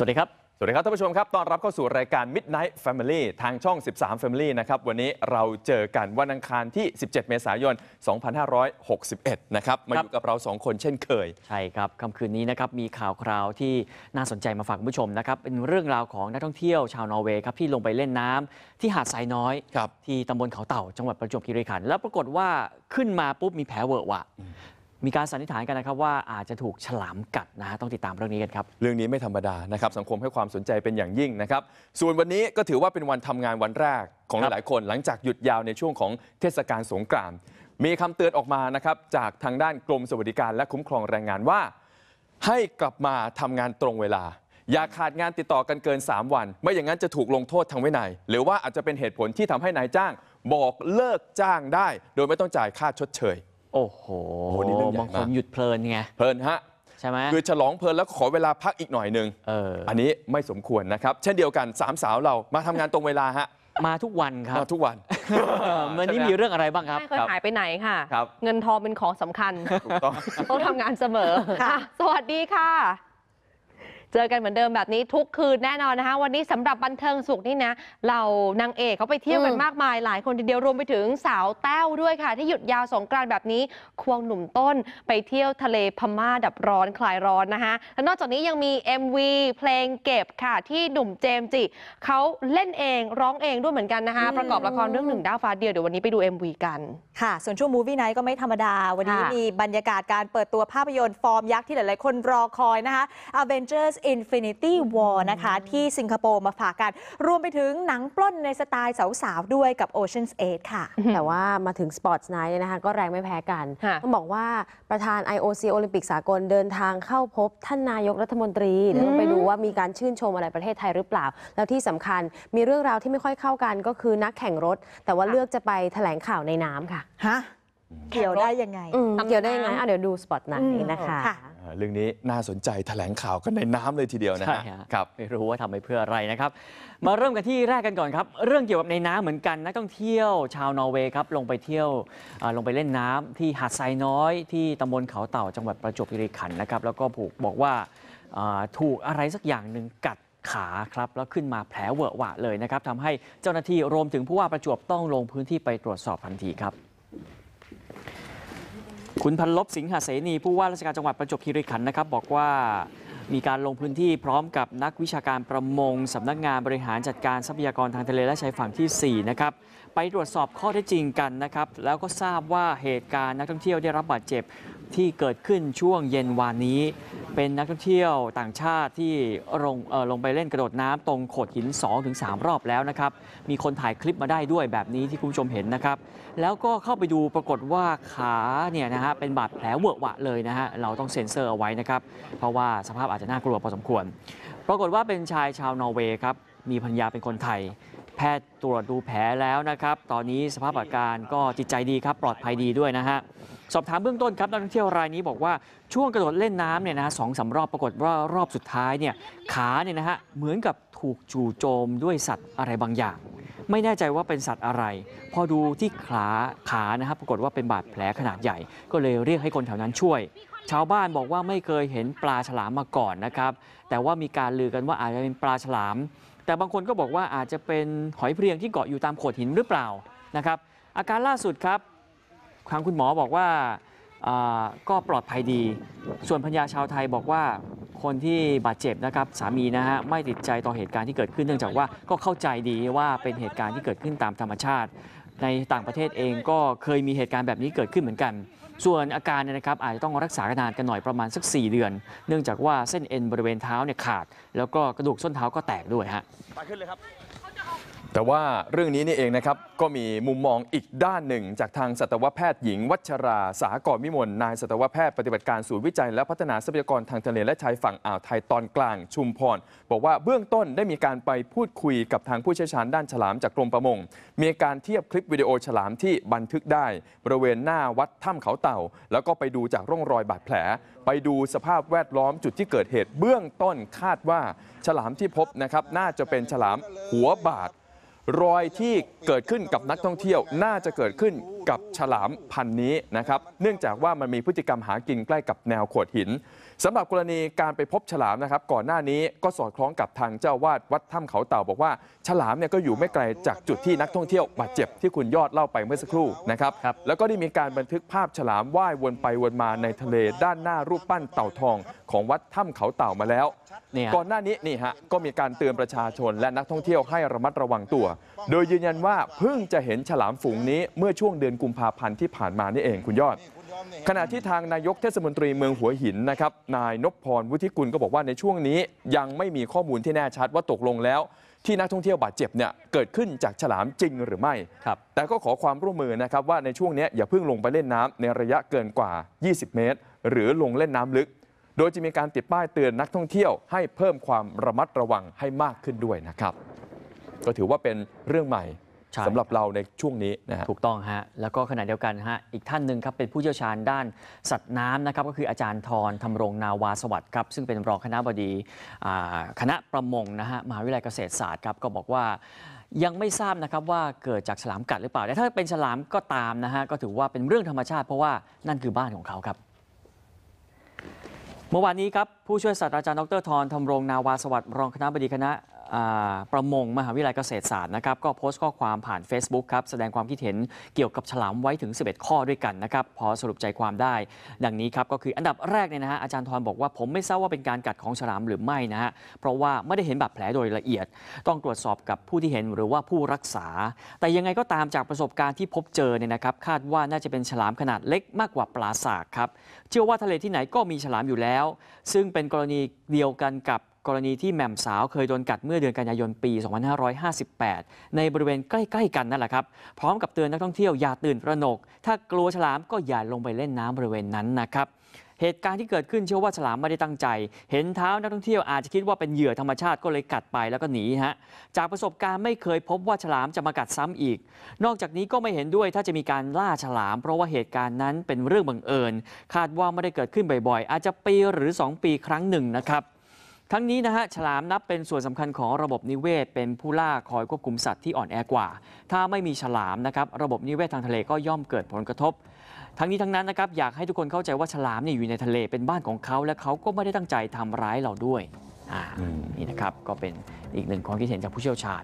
สวัสดีครับ สวัสดีครับท่านผู้ชมครับต้อนรับเข้าสู่ รายการ Midnight Family ทางช่อง 13 Family นะครับ วันนี้เราเจอกันวันอังคารที่ 17 เมษายน 2561 นะครับมาอยู่กับเรา 2 คนเช่นเคย ใช่ครับค่ำคืนนี้นะครับมีข่าวคราวที่น่าสนใจมาฝากคุณผู้ชมนะครับเป็นเรื่องราวของนักท่องเที่ยวชาวนอร์เวย์ครับที่ลงไปเล่นน้ำ ที่หาดทรายน้อย ที่ตำบลเขาเต่าจังหวัดประจวบคีรีขันธ์แล้วปรากฏว่าขึ้นมาปุ๊บมีแผลเวอะวะมีการสันนิษฐานกันนะครับว่าอาจจะถูกฉลามกัดนะฮะต้องติดตามเรื่องนี้กันครับเรื่องนี้ไม่ธรรมดานะครับสังคมให้ความสนใจเป็นอย่างยิ่งนะครับส่วนวันนี้ก็ถือว่าเป็นวันทำงานวันแรกของหลายคน หลังจากหยุดยาวในช่วงของเทศกาลสงกรานต์มีคำเตือนออกมานะครับจากทางด้านกรมสวัสดิการและคุ้มครองแรงงานว่า ให้กลับมาทำงานตรงเวลา อย่าขาดงานติดต่อกันเกิน 3 วัน ไม่อย่างนั้นจะถูกลงโทษทางวินัยหรือว่าอาจจะเป็นเหตุผลที่ทำให้นายจ้าง บอกเลิกจ้างได้ โดยไม่ต้องจ่ายค่าชดเชยโอ้โหอนี่เรื่องบางคนหยุดเพลินไง เพลินฮะ ใช่ไหมคือฉลองเพลินแล้วขอเวลาพักอีกหน่อยหนึ่งเออ อันนี้ไม่สมควรนะครับ เช่นเดียวกันสามสาวเรามาทำงานตรงเวลาฮะ มาทุกวันครับ มาทุกวันอวันนี้มีเรื่องอะไรบ้างครับไม่เคยหายไปไหนค่ะ เงินทองเป็นของสำคัญ ถูกต้องต้องทำงานเสมอค่ะ สวัสดีค่ะเจอกันเหมือนเดิมแบบนี้ทุกคืนแน่นอนนะคะวันนี้สำหรับบันเทิงสุขนี่นะ เรานางเอกเขาไปเที่ยวกันมากมายหลายคนทีเดียวรวมไปถึงสาวแต้วด้วยค่ะ ที่หยุดยาวสงกรานแบบนี้ควงหนุ่มต้นไปเที่ยวทะเลพม่าดับร้อนคลายร้อนนะคะและนอกจากนี้ยังมี MV เพลงเก็บค่ะที่หนุ่มเจมจิ เขาเล่นเองร้องเองด้วยเหมือนกันนะคะประกอบละครเรื่องหนึ่งดาวฟ้าเดียวเดี๋ยววันนี้ไปดู MV กันค่ะส่วนช่วงมูวี่ไนท์ก็ไม่ธรรมดาวันนี้มีบรรยากาศการเปิดตัวภาพยนตร์ฟอร์มยักษ์ที่หลายๆคนรอคอยนะคะ Avengers Infinity War นะคะ ที่สิงคโปร์มาฝากกัน รวมไปถึงหนังปล้นในสไตล์สาวๆด้วยกับ Ocean's 8 ค่ะ แต่ว่ามาถึง Sports Night เนี่ยนะคะ ก็แรงไม่แพ้กันต้องบอกว่าประธาน IOC โอลิมปิกสากลเดินทางเข้าพบท่านนายกรัฐมนตรี เดี๋ยวต้องไปดูว่ามีการชื่นชมอะไรประเทศไทยหรือเปล่า แล้วที่สำคัญมีเรื่องราวที่ไม่ค่อยเข้ากันก็คือนักแข่งรถ แต่ว่าเลือกจะไปแถลงข่าวในน้ำค่ะฮะเกี่ยวได้ยังไงเกี่ยวได้ยังไงอเดี๋ยวดูสปอตไหนนะคะเรื่องนี้น่าสนใจแถลงข่าวกันในน้ำเลยทีเดียวนะฮะครับ ไม่รู้ว่าทำไปเพื่ออะไรนะครับ มาเริ่มกันที่แรกกันก่อนครับ เรื่องเกี่ยวกับในน้ำเหมือนกันนักท่องเที่ยวชาวนอร์เวย์ครับลงไปเที่ยวลงไปเล่นน้ำที่หาดทรายน้อย ที่ตำบลเขาเต่าจังหวัดประจวบคีรีขันธ์นะครับแล้วก็ผูกบอกว่าถูกอะไรสักอย่างหนึ่งกัดขาครับแล้วขึ้นมาแผลเวอะหวะเลยนะครับทำให้เจ้าหน้าที่รวมถึงผู้ว่าประจวบต้องลงพื้นที่ไปตรวจสอบทันทีครับคุณพันลบสิงหเสนีผู้ว่าราชการจังหวัดประจวบคีรีขันธ์นะครับ บอกว่ามีการลงพื้นที่พร้อมกับนักวิชาการประมงสำนักงานบริหารจัดการทรัพยากรทางทะเลและชายฝั่งที่ 4 นะครับไปตรวจสอบข้อเท็จจริงกันนะครับแล้วก็ทราบว่าเหตุการณ์นักท่องเที่ยวได้รับบาดเจ็บที่เกิดขึ้นช่วงเย็นวานนี้ เป็นนักท่องเที่ยวต่างชาติที่ลงลงไปเล่นกระโดดน้ำ ตรงโขดหิน 2-3 รอบแล้วนะครับมีคนถ่ายคลิปมาได้ด้วยแบบนี้ที่คุณผู้ชมเห็นนะครับ แล้วก็เข้าไปดูปรากฏว่า ขาเนี่ยนะฮะเป็นบาดแผลเวอะหวะเลยนะฮะเราต้องเซ็นเซอร์เอาไว้นะครับเพราะว่าสภาพอาจจะน่ากลัวพอสมควรปรากฏว่าเป็นชายชาวนอร์เวย์ครับมีพัญญาเป็นคนไทยแพทย์ตรวจดูแผลแล้วนะครับ ตอนนี้สภาพอาการก็จิตใจดีครับปลอดภัยดีด้วยนะฮะ สอบถามเบื้องต้นครับนักท่องเที่ยวรายนี้บอกว่าช่วงกระโดดเล่นน้ำเนี่ยนะสองสารอบปรากฏว่ารอบสุดท้ายเนี่ยขาเนี่ยนะฮะเหมือนกับถูกจู่โจมด้วยสัตว์อะไรบางอย่าง ไม่แน่ใจว่าเป็นสัตว์อะไร พอดูที่ขาขานะครับปรากฏว่าเป็นบาดแผลขนาดใหญ่ ก็เลยเรียกให้คนแถวนั้นช่วยชาวบ้านบอกว่าไม่เคยเห็นปลาฉลามมาก่อนนะครับ แต่ว่ามีการลือกันว่าอาจจะเป็นปลาฉลามแต่บางคนก็บอกว่าอาจจะเป็นหอยเพลียงที่เกาะอยู่ตามโขดหินหรือเปล่านะครับอาการล่าสุดครับทางคุณหมอบอกว่าก็ปลอดภัยดี ส่วนพญาชาวไทยบอกว่าคนที่บาดเจ็บนะครับสามีนะฮะไม่ติดใจต่อเหตุการณ์ที่เกิดขึ้นเนื่องจากว่าก็เข้าใจดีว่าเป็นเหตุการณ์ที่เกิดขึ้นตามธรรมชาติในต่างประเทศเองก็เคยมีเหตุการณ์แบบนี้เกิดขึ้นเหมือนกัน ส่วนอาการเนี่ยนะครับ อาจจะต้องรักษากนานกันหน่อยประมาณสัก 4 เดือน เนื่องจากว่าเส้นเอ็นบริเวณเท้าเนี่ยขาด แล้วก็กระดูกส้นเท้าก็แตกด้วยฮะไปขึ้นเลยครับแต่ว่าเรื่องนี้นี่เองนะครับ ก็มีมุมมองอีกด้านหนึ่ง จากทางสัตวแพทย์หญิงวัชรา สากรมิมลนายสัตวแพทย์ปฏิบัติการศูนย์วิจัยและพัฒนาทรัพยากรทางทะเลและชายฝั่งอ่าว ไทยตอนกลาง ชุมพร บอกว่าเบื้องต้นได้มีการไปพูดคุยกับทางผู้เชี่ยวชาญด้านฉลามจากกรมประมง มีการเทียบคลิปวิดีโอฉลามที่บันทึกได้บริเวณหน้าวัดถ้ำเขาเต่า แล้วก็ไปดูจากร่องรอยบาดแผล ไปดูสภาพแวดล้อมจุดที่เกิดเหตุ เบื้องต้นคาดว่าฉลามที่พบนะครับน่าจะเป็นฉลามหัวบาดรอยที่เกิดขึ้นกับนักท่องเที่ยวน่าจะเกิดขึ้นกับฉลามพันธุ์นี้นะครับ เนื่องจากว่ามันมีพฤติกรรมหากินใกล้กับแนวโขดหิน สำหรับกรณีการไปพบฉลามนะครับก่อนหน้านี้ก็สอดคล้องกับทางเจ้าวาดวัดถ้ำเขาเต่า บอกว่า ฉลามเนี่ยก็อยู่ไม่ไกลจากจุดที่นักท่องเที่ยวบาดเจ็บที่คุณยอดเล่าไปเมื่อสักครู่นะครับรบแล้วก็ได้มีการบันทึกภาพฉลามว่ายวนไปวนมาในทะเลด้านหน้ารูปปั้นเต่าทอง ของวัดถ้ำเขาเต่ามาแล้วก่อนหน้านี้นี่ฮะก็มีการเตือนประชาชนและนักท่องเที่ยวให้ระมัดระวังตัว โดยยืนยันว่าเพิ่งจะเห็นฉลามฝูงนี้เมื่อช่วงเดือนอนกุมภาพันธ์ที่ผ่านมานี่เองคุณยอด ขณะที่ทางนายกเทศมนตรีเมืองหัวหินนะครับนายนพพรวุฒิกุลก็บอกว่าในช่วงนี้ยังไม่มีข้อมูลที่แน่ชัดว่าตกลงแล้ว ที่นักท่องเที่ยวบาดเจ็บเนี่ยเกิดขึ้นจากฉลามจริงหรือไม่ครับแต่ก็ขอความร่วมมือนะครับ ว่าในช่วงนี้อย่าเพิ่งลงไปเล่นน้ำในระยะเกินกว่า 20 เมตร หรือลงเล่นน้ำลึก โดยจะมีการติดป้ายเตือนนักท่องเที่ยวให้เพิ่มความระมัดระวังให้มากขึ้นด้วยนะครับ ก็ถือว่าเป็นเรื่องใหม่สำหรับเราในช่วงนี้นะถูกต้องฮะ แล้วก็ขณะเดียวกันฮะอีกท่านหนึ่งครับเป็นผู้เชี่ยวชาญด้านสัตว์น้ำนะครับก็คืออาจารย์ทรธรรมรงนาวาสวัสดิ์ครับ ซึ่งเป็นรองคณะบดีคณะประมงนะฮะมหาวิทยาลัยเกษตรศาสตร์ครับก็บอกว่ายังไม่ทราบนะครับว่าเกิดจากฉลามกัดหรือเปล่าแต่ถ้าเป็นฉลามก็ตามนะฮะก็ถือว่าเป็นเรื่องธรรมชาติเพราะว่านั่นคือบ้านของเขาครับ เมื่อวานนี้ครับผู้ช่วยศาสตราจารย์ดรธรธรรมรงนาวาสวัสดิ์รองคณะบดีคณะประมง มหาวิทยาลัยเกษตรศาสตร์นะครับก็โพสต์ข้อความผ่าน Facebook ครับ แสดงความคิดเห็นเกี่ยวกับฉลามไว้ถึง11ข้อด้วยกันนะครับพอสรุปใจความได้ ดังนี้ครับก็คืออันดับแรกเนี่ยนะฮะอาจารย์ทรบอกว่า ผมไม่ทราบว่าเป็นการกัดของฉลามหรือไม่นะฮะเพราะว่าไม่ได้เห็นบาดแผลโดยละเอียด ต้องตรวจสอบกับผู้ที่เห็นหรือว่าผู้รักษา แต่ยังไงก็ตามจากประสบการณ์ที่พบเจอเนี่ยนะครับคาดว่าน่าจะเป็นฉลามขนาดเล็กมากกว่าปลาสากครับเชื่อว่าทะเลที่ไหนก็มีฉลามอยู่แล้ว ซึ่งเป็นกรณีเดียวกันกับกรณีที่แหม่มสาวเคยโดนกัดเมื่อเดือนกันยายนปี 2558 ในบริเวณใกล้ๆกันนั่นแหละครับ พร้อมกับเตือนนักท่องเที่ยวอย่าตื่นประหนก ถ้ากลัวฉลามก็อย่าลงไปเล่นน้ำบริเวณนั้นนะครับ เหตุการณ์ที่เกิดขึ้นเชื่อว่าฉลามไม่ได้ตั้งใจ เห็นเท้านักท่องเที่ยวอาจจะคิดว่าเป็นเหยื่อธรรมชาติ ก็เลยกัดไปแล้วก็หนีฮะ จากประสบการณ์ไม่เคยพบว่าฉลามจะมากัดซ้ำอีก นอกจากนี้ก็ไม่เห็นด้วยถ้าจะมีการล่าฉลาม เพราะว่าเหตุการณ์นั้นเป็นเรื่องบังเอิญ คาดว่าไม่ได้เกิดขึ้นบ่อย ๆ อาจจะปีหรือ 2 ปีครั้งหนึ่งนะครับทั้งนี้นะฮะฉลามนับเป็นส่วนสำคัญของระบบนิเวศ เป็นผู้ล่าคอยควบคุมสัตว์ที่อ่อนแอกว่า ถ้าไม่มีฉลามนะครับระบบนิเวศทางทะเลก็ย่อมเกิดผลกระทบ ทั้งนี้ทั้งนั้นนะครับอยากให้ทุกคนเข้าใจว่าฉลามเนี่ยอยู่ในทะเลเป็นบ้านของเขาและเขาก็ไม่ได้ตั้งใจทำร้ายเราด้วยนี่นะครับก็เป็นอีกหนึ่งความคิดเห็นจากผู้เชี่ยวชาญ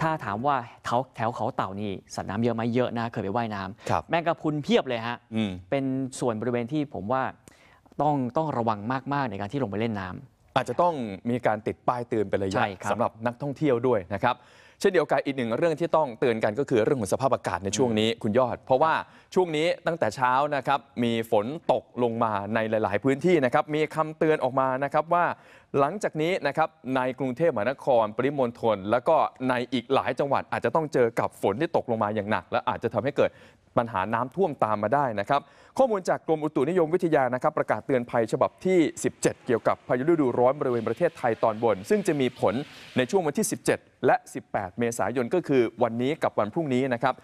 ถ้าถามว่าแถวแถวเขาเต่านี่สัตว์น้ำเยอะไหมเยอะนะเคยไปว่ายน้ำแมงกะพุนเพียบเลยฮะเป็นส่วนบริเวณที่ผมว่าต้องต้องระวังมากๆในการที่ลงไปเล่นน้ำอาจจะต้องมีการติดป้ายเตือนเป็นระยะใช่สำหรับนักท่องเที่ยวด้วยนะครับเช่นเดียวกันอีกหนึ่งเรื่องที่ต้องเตือนกันก็คือเรื่องของสภาพอากาศในช่วงนี้ คุณยอด เพราะว่าช่วงนี้ตั้งแต่เช้านะครับมีฝนตกลงมาในหลาย ๆ พื้นที่นะครับมีคำเตือนออกมานะครับว่า หลังจากนี้นะครับในกรุงเทพมหานครปริมณฑลแล้วก็ในอีกหลายจังหวัด อาจจะต้องเจอกับฝนที่ตกลงมาอย่างหนัก และอาจจะทำให้เกิดปัญหาน้ำท่วมตามมาได้นะครับ ข้อมูลจากกรมอุตุนิยมวิทยานะครับประกาศเตือนภัยฉบับที่ 17 เกี่ยวกับพายุฤดูร้อนบริเวณประเทศไทยตอนบน ซึ่งจะมีผลในช่วงวันที่ 17 และ 18 เมษายนก็คือ วันนี้กับวันพรุ่งนี้นะครับ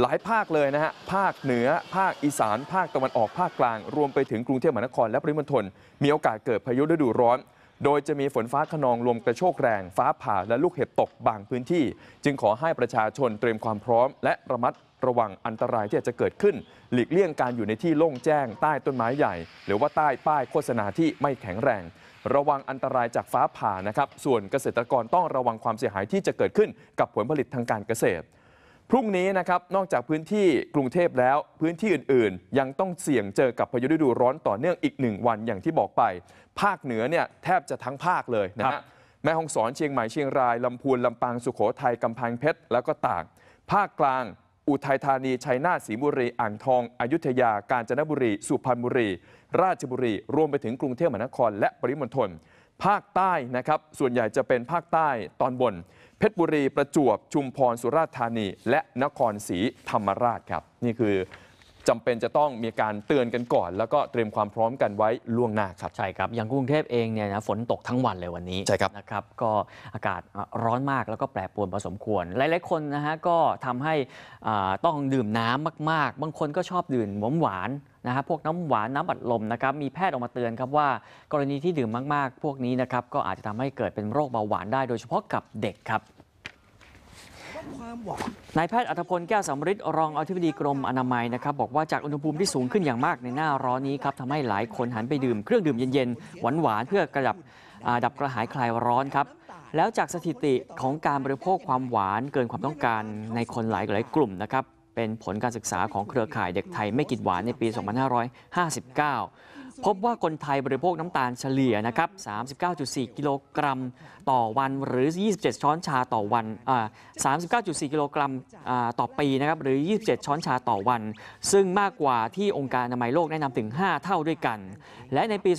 หลายภาคเลยนะฮะภาคเหนือภาคอีสาน ภาคตะวันออกภาคกลาง รวมไปถึงกรุงเทพมหานคร และปริมณฑลมีโอกาสเกิดพายุฤดูร้อน โดยจะมีฝนฟ้าขนองลมกระโชกแรง ฟ้าผ่าและลูกเห็บตกบางพื้นที่ จึงขอให้ประชาชนเตรียมความพร้อม และระมัดระวังอันตรายที่อาจจะเกิดขึ้น หลีกเลี่ยงการอยู่ในที่โล่งแจ้งใต้ต้นไม้ใหญ่ หรือว่าใต้ป้ายโฆษณาที่ไม่แข็งแรง ระวังอันตรายจากฟ้าผ่านะครับส่วนเกษตรกรต้องระวังความเสียหายที่จะเกิดขึ้นกับผลผลิตทางการเกษตร พรุ่งนี้นะครับนอกจากพื้นที่กรุงเทพแล้วพื้นที่อื่นๆ ยังต้องเสี่ยงเจอกับพายุฤดูร้อนต่อเนื่องอีกหนึ่งวันอย่างที่บอกไป ภาคเหนือเนี่ยแทบจะทั้งภาคเลยนะฮะแม่ฮ่องสอนเชียงใหม่เชียงรายลำพูนลำปางสุโขทัยกำแพงเพชรแล้วก็ตาก ภาคกลางอุทัยธานีชัยนาทศรีบุรีอ่างทองอยุธยากาญจนบุรี สุพรรณบุรี ราชบุรี รวมไปถึงกรุงเทพมหานครและปริมณฑลภาคใต้นะครับ ส่วนใหญ่จะเป็นภาคใต้ตอนบน เพชรบุรีประจวบชุมพร สุราษฎร์ธานี และนครศรีธรรมราชครับ นี่คือจำเป็นจะต้องมีการเตือนกันก่อน แล้วก็เตรียมความพร้อมกันไว้ล่วงหน้าครับใช่ครับ อย่างกรุงเทพเองเนี่ยนะฝนตกทั้งวันเลยวันนี้ใช่ครับนะครับ ก็อากาศร้อนมากแล้วก็แปรปรวนพอสมควร หลายๆคนนะฮะก็ทำให้ต้องดื่มน้ำมาก ๆ บางคนก็ชอบดื่มหวานหวานนะครพวกน้ำหวาน น้ำบัดลมนะครับมีแพทย์ออกมาเตือนครับว่ากรณีที่ดื่มมากๆ พวกนี้นะครับก็อาจจะทำให้เกิดเป็นโรคเบาหวานได้โดยเฉพาะกับเด็กครับนายแพทย์อัธพลแก้วสำริดรองอธิบดีกรมอนามัยนะครับบอกว่าจากอุณหภูมิที่สูงขึ้นอย่างมากในหน้าร้อนนี้ครับทำให้หลายคนหันไปดื่มเครื่องดื่มเย็นๆหวานๆเพื่อกระดับดับกระหายคลายร้อนครับแล้วจากสถิติของการบริโภคความหวานเกินความต้องการในคนหลายหลายกลุ่มนะครับเป็นผลการศึกษาของเครือข่ายเด็กไทยไม่กินหวานในปี 2559พบว่าคนไทยบริโภคน้ำตาลเฉลี่ยนะครับ 39.4 กิโลกรัมต่อวันหรือ 27 ช้อนชาต่อวัน 39.4 กิโลกรัมต่อปีนะครับหรือ 27 ช้อนชาต่อวัน ซึ่งมากกว่าที่องค์การอนามัยโลก แนะนำถึง 5 เท่าด้วยกัน และในปี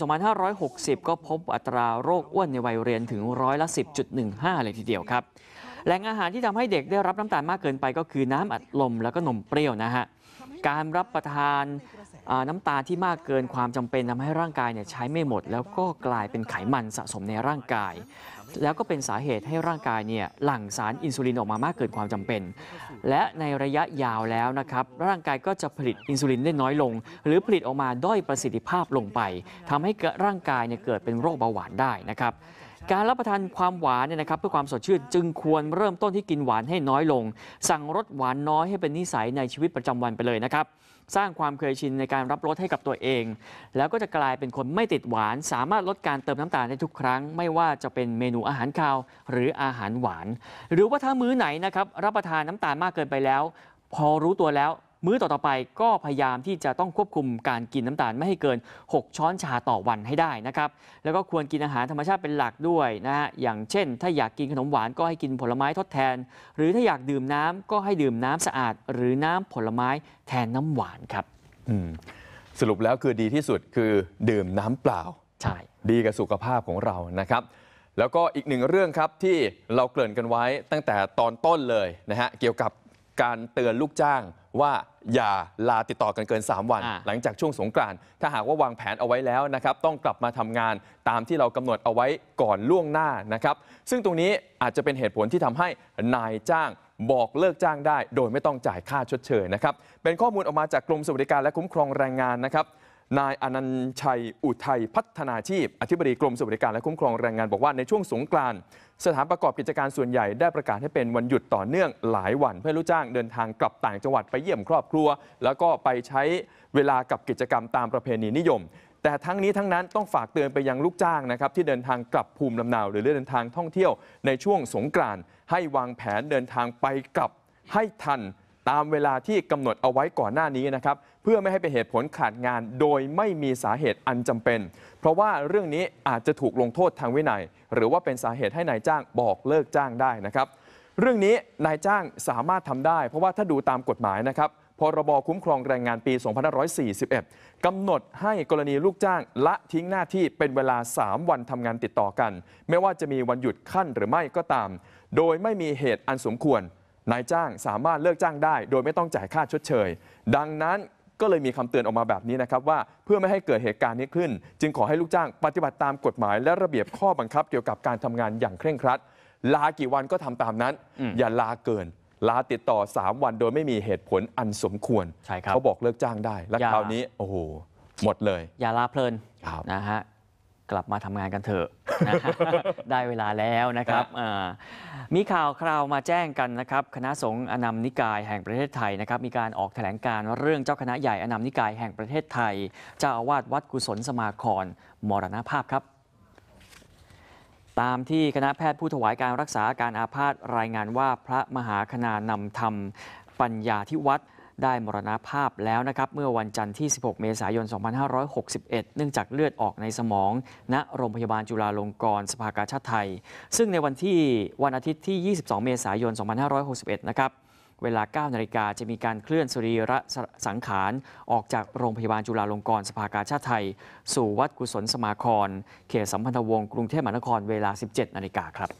2560 ก็พบอัตราโรคอ้วนในวัยเรียนถึงร้อยละ10.15 เลยทีเดียวครับแหล่งอาหารที่ทำให้เด็กได้รับน้ำตาลมากเกินไป ก็คือน้ำอัดลม แล้วก็นมเปรี้ยวนะฮะการรับประทานน้ำตาที่มากเกินความจำเป็น ทำให้ร่างกายเนี่ยใช้ไม่หมด แล้วก็กลายเป็นไขมันสะสมในร่างกาย แล้วก็เป็นสาเหตุให้ร่างกายเนี่ยหลั่งสารอินซูลินออกมามากเกินความจำเป็น และในระยะยาวแล้วนะครับ ร่างกายก็จะผลิตอินซูลินได้น้อยลง หรือผลิตออกมาด้อยประสิทธิภาพลงไป ทำให้เกิดร่างกายเนี่ยเกิดเป็นโรคเบาหวานได้นะครับการรับประทานความหวานเนี่ยนะครับ เพื่อความสดชื่นจึงควรเริ่มต้นที่กินหวานให้น้อยลง สั่งรสหวานน้อยให้เป็นนิสัยในชีวิตประจำวันไปเลยนะครับ สร้างความเคยชินในการรับรสให้กับตัวเอง แล้วก็จะกลายเป็นคนไม่ติดหวาน สามารถลดการเติมน้ำตาลได้ทุกครั้ง ไม่ว่าจะเป็นเมนูอาหารคาวหรืออาหารหวาน หรือว่าถ้ามื้อไหนนะครับรับประทานน้ำตาลมากเกินไปแล้ว พอรู้ตัวแล้วมื้อต่อๆไปก็พยายามที่จะต้องควบคุมการกินน้ำตาล ไม่ให้เกิน 6 ช้อนชาต่อวันให้ได้นะครับ แล้วก็ควรกินอาหารธรรมชาติเป็นหลักด้วยนะฮะอย่างเช่น ถ้าอยากกินขนมหวานก็ให้กินผลไม้ทดแทน หรือถ้าอยากดื่มน้ำก็ให้ดื่มน้ำสะอาด หรือน้ำผลไม้แทนน้ำหวานครับ สรุปแล้วคือดีที่สุดคือดื่มน้ำเปล่าใช่ดีกับสุขภาพของเรานะครับ แล้วก็อีกหนึ่งเรื่องครับที่เราเกริ่นกันไว้ตั้งแต่ตอนต้นเลยนะฮะเกี่ยวกับการเตือนลูกจ้างว่าอย่าลาติดต่อกันเกิน 3 วันหลังจากช่วงสงกรานต์ถ้าหากว่าวางแผนเอาไว้แล้วนะครับต้องกลับมาทำงานตามที่เรากำหนดเอาไว้ก่อนล่วงหน้านะครับซึ่งตรงนี้อาจจะเป็นเหตุผลที่ทำให้นายจ้าง บอกเลิกจ้างได้ โดยไม่ต้องจ่ายค่าชดเชยนะครับเป็นข้อมูลออกมาจากกรมสวัสดิการและคุ้มครองแรงงานนะครับนายอนันชัยอุทัยพัฒนาชีพอธิบดีกรมสวัสดิการและคุ้มครองแรงงานบอกว่าในช่วงสงกรานต์สถานประกอบกิจการส่วนใหญ่ได้ประกาศให้เป็นวันหยุดต่อเนื่องหลายวันเพื่อลูกจ้างเดินทางกลับต่างจังหวัดไปเยี่ยมครอบครัว แล้วก็ไปใช้เวลากับกิจกรรมตามประเพณีนิยม แต่ทั้งนี้ทั้งนั้นต้องฝากเตือนไปยังลูกจ้างนะครับที่เดินทางกลับภูมิลำเนาหรือเดินทางท่องเที่ยวในช่วงสงกรานต์ให้วางแผนเดินทางไปกลับให้ทันตามเวลาที่กำหนดเอาไว้ก่อนหน้านี้นะครับเพื่อไม่ให้เป็นเหตุผลขาดงานโดยไม่มีสาเหตุอันจำเป็น เพราะว่าเรื่องนี้อาจจะถูกลงโทษทางวินัย หรือว่าเป็นสาเหตุให้นายจ้างบอกเลิกจ้างได้นะครับเรื่องนี้นายจ้างสามารถทำได้ เพราะว่าถ้าดูตามกฎหมายนะครับพรบคุ้มครองแรงงานปี 2541กำหนดให้กรณีลูกจ้างละทิ้งหน้าที่เป็นเวลา 3 วันทำงานติดต่อกัน ไม่ว่าจะมีวันหยุดขั้นหรือไม่ก็ตาม โดยไม่มีเหตุอันสมควรนายจ้างสามารถเลิกจ้างได้ โดยไม่ต้องจ่ายค่าชดเชย ดังนั้นก็เลยมีคำเตือนออกมาแบบนี้นะครับว่าเพื่อไม่ให้เกิดเหตุการณ์นี้ขึ้น จึงขอให้ลูกจ้างปฏิบัติตามกฎหมายและระเบียบข้อบังคับเกี่ยวกับการทำงานอย่างเคร่งครัดลากี่วันก็ทำตามนั้น อย่าลาเกิน ลาติดต่อ 3 วันโดยไม่มีเหตุผลอันสมควรใช่ครับเขาบอกเลิกจ้างได้และคราวนี้โอ้โหหมดเลยอย่าลาเพลินนะฮะกลับมาทำงานกันเถอะได้เวลาแล้วนะครับ มีข่าวคราวมาแจ้งกันนะครับ คณะสงฆ์อนามนิกายแห่งประเทศไทยนะครับ มีการออกแถลงการเรื่องเจ้าคณะใหญ่อนามนิกายแห่งประเทศไทยเจ้าอาวาสวัดกุศลสมาครมรณภาพครับ ตามที่คณะแพทย์ผู้ถวายการรักษาการอาพาธรายงานว่าพระมหาคณานำธรรมปัญญาที่วัดได้มรณภาพแล้วนะครับเมื่อวันจันทร์ที่ 16 เมษายน 2561 เนื่องจากเลือดออกในสมอง ณ โรงพยาบาลจุฬาลงกรณ์สภากาชาติไทย ซึ่งในวันที่วันอาทิตย์ที่ 22 เมษายน 2561 นะครับ เวลา 9 นาฬิกาจะมีการเคลื่อนสรีระสังขาร ออกจากโรงพยาบาลจุฬาลงกรณ์สภากาชาติไทย สู่วัดกุศลสมาครเขตสัมพันธวงศ์กรุงเทพมหานคร เวลา 17 นาฬิกาครับ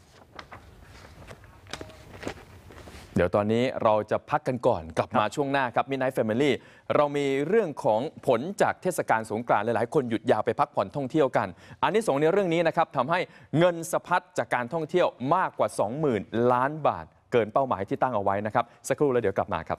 เดี๋ยวตอนนี้เราจะพักกันก่อนกลับมาช่วงหน้าครับมินไนท์แฟมิลี่เรามีเรื่องของผลจากเทศกาลสงกรานต์หลาย ๆ คนหยุดยาวไปพักผ่อนท่องเที่ยวกันอันนี้สงในเรื่องนี้นะครับทำให้เงินสะพัดจากการท่องเที่ยวมากกว่า 20,000 ล้านบาทเกินเป้าหมายที่ตั้งเอาไว้นะครับ สักครู่แล้วเดี๋ยวกลับมาครับ